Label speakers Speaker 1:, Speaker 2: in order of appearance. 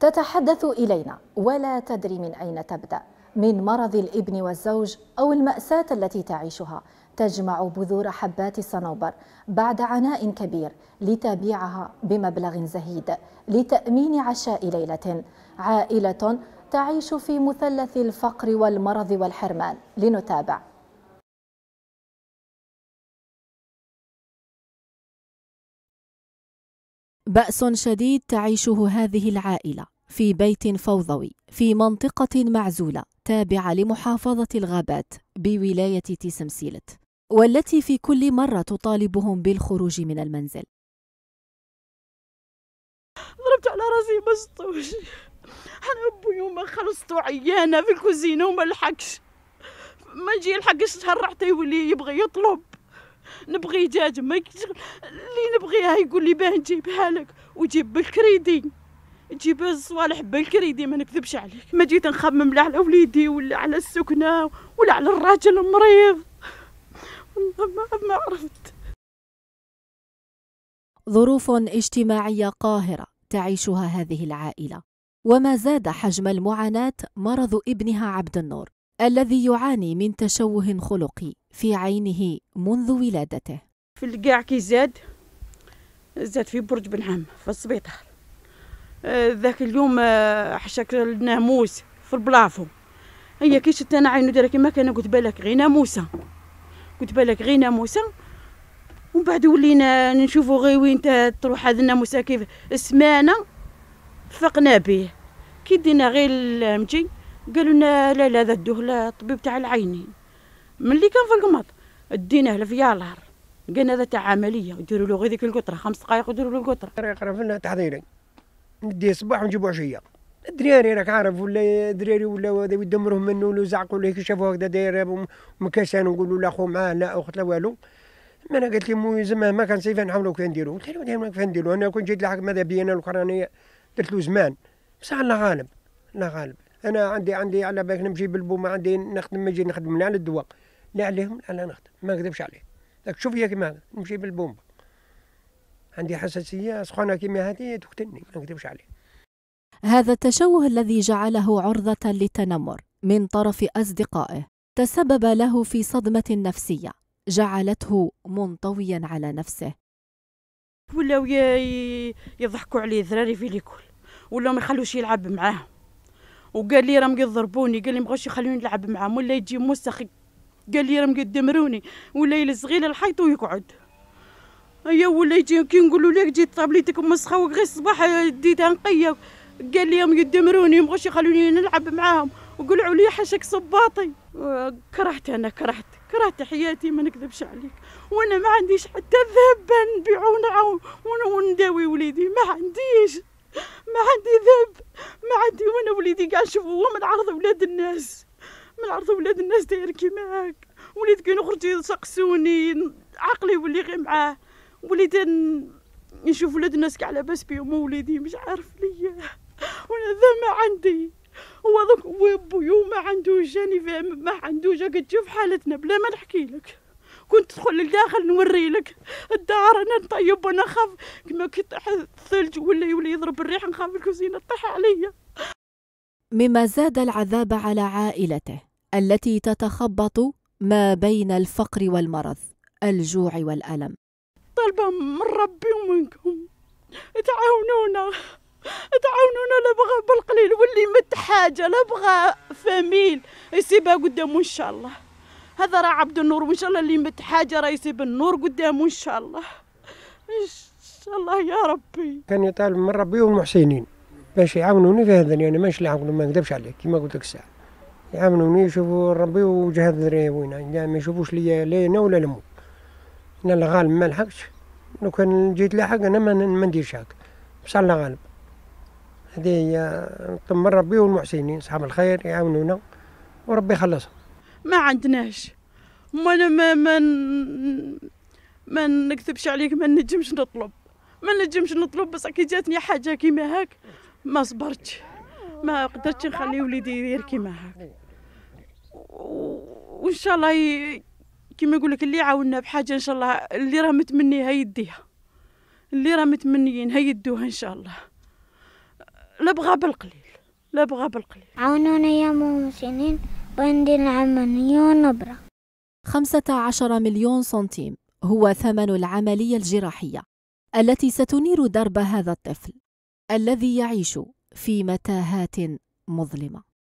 Speaker 1: تتحدث إلينا ولا تدري من أين تبدأ من مرض الابن والزوج أو المأساة التي تعيشها تجمع بذور حبات الصنوبر بعد عناء كبير لتبيعها بمبلغ زهيد لتأمين عشاء ليلة عائلة تعيش في مثلث الفقر والمرض والحرمان لنتابع بأس شديد تعيشه هذه العائلة في بيت فوضوي في منطقة معزولة تابعة لمحافظة الغابات بولاية تيسمسيلت والتي في كل مرة تطالبهم بالخروج من المنزل
Speaker 2: ضربت على راسي ما انا ابوي وما خلصتو عيانه في الكوزينه وما لحقش ما يجي لحقش شهر حتى يولي يبغي يطلب نبغي دجاج ما اللي نبغيها يقول لي باه نجيبها لك وجيب بالكريدي جيب الصوالح بالكريدي ما نكذبش عليك ما جيت نخمم لا على وليدي ولا على السكنة ولا على الراجل المريض
Speaker 1: والله ما, ما عرفت ظروف اجتماعية قاهرة تعيشها هذه العائلة وما زاد حجم المعاناة مرض ابنها عبد النور الذي يعاني من تشوه خلقي في عينه منذ ولادته
Speaker 2: في القاع كي زاد زاد في برج بن عم في السبيطار آه، ذاك اليوم آه، حشاك الناموس في البلافو هي كي شفت انا عينو دايره كيما كان قلت بالك غير ناموسه قلت بالك غير ناموسه ومن بعد ولينا نشوفو غي وين تروح هذا الناموسه كيف سمانه فقنا به كي دينا غير المجي قالوا لنا لا لا هذا الدهله طبيب تاع العينين ملي كان في القمط ديناه في الهر قلنا هذا تاع عمليه وديروا له غير ديك القطره خمس دقائق وديروا له القطره يقرا فينا تحضيري
Speaker 3: نديه الصباح ونجيبو عشيه الدراري راك عارف ولا دراري ولا يدمرهم منه ولا زعق ولا كي شافوه هكذا داير مكسان ونقولوا لا خو معاه لا اخت لا والو ما انا قالت لي مو زعما ما كان سيف نحاولوا كيف نديروا قلت له كيف نديروا انا كنت جيت لحق ماذا بيا انا الاخراني درت له زمان بصح الله غالب الله غالب انا عندي عندي على بالك نمشي بالبومه عندي نخدم نجي نخدم من على الدواء لا عليهم لا نخدم ما نكذبش عليه داك شوف يا كيما نمشي بالبومبا عندي حساسيه سخونه كيما هذه تقتلني ما نكذبش عليه
Speaker 1: هذا التشوه الذي جعله عرضه للتنمر من طرف اصدقائه تسبب له في صدمه نفسيه جعلته منطويا على نفسه
Speaker 2: ولاو يضحكوا عليه ذراري في ليكول ولاو ما يخلوش يلعب معاهم وقال لي راهم يضربوني قال لي ما يخلوني نلعب معاهم ولا يجي موسخ قال لي راه مقدم روني والليل الصغير ويقعد هيا أيوة، ولا يجي كي نقولوا لك جيت طابليتك مسخه وغير الصباح ديتها نقيه قال لي مقدم روني مبغوش يخلوني نلعب معاهم وقلعوا لي حشك صباطي كرهت انا كرهت كرهت حياتي ما نكذبش عليك وانا ما عنديش حتى ذهب نبيع ونداوي وليدي ما عنديش ما عندي ذهب ما عندي وانا وليدي قاعد نشوفه هو من عرض ولاد الناس ما نعرف ولاد الناس داير كيماك وليت كي نخرج يسقسوني عقلي يولي غير معاه وليت نشوف ولاد الناس كاع لاباس بيهم وليدي مش عارف ليا وانا ذا ما عندي هو دوك بويو ما عندوش جاني فاهم ما عندوش هاك تشوف حالتنا بلا ما نحكي لك كنت تدخل للداخل نوري لك الدار انا نطيب وانا خاف كما كنت الثلج ولا يولي يضرب الريح نخاف الكوزينه تطيح عليا
Speaker 1: مما زاد العذاب على عائلته التي تتخبط ما بين الفقر والمرض الجوع والألم
Speaker 2: طالبة من ربي ومنكم تعاونونا تعاونونا لا بغى بالقليل واللي مت حاجه لا بغى فميل يسيبها قدامه ان شاء الله هذا راه عبد النور وان شاء الله اللي مت حاجه راه يسيب النور قدامه ان شاء الله ان شاء الله يا ربي
Speaker 3: كان يطالب من ربي والمحسنين باش يعاونوني في هذا يعني ماشي اللي يعاونوني ما نكذبش عليك كيما قلت لك الساعه يعاونوني يشوفوا ربي وجه الدري وين يعني ما يشوفوش ليا لا انا ولا لمو انا الغالب ما لحقتش لو كان جيت لاحق انا ما نديرش هاك بصح الله غالب هذه هي طم ربي والمحسنين صحاب الخير يعاونونا
Speaker 2: وربي يخلصهم ما عندناش ما ما ما ما نكذبش عليك ما نجمش نطلب ما نجمش نطلب بصح كي جاتني حاجه كيما هاك ما صبرتش ما قدرتش نخلي وليدي يدير كيما هاك وان شاء الله ي... كيما يقول لك اللي عاوننا بحاجه ان شاء الله اللي راه متمنيها يديها اللي راه متمنيين هيدوها ان شاء الله لا بغى بالقليل لا بغى بالقليل
Speaker 1: عاونونا يا ممثلين وندير العملية نبرة 15 مليون سنتيم هو ثمن العملية الجراحية التي ستنير درب هذا الطفل الذي يعيش في متاهات مظلمه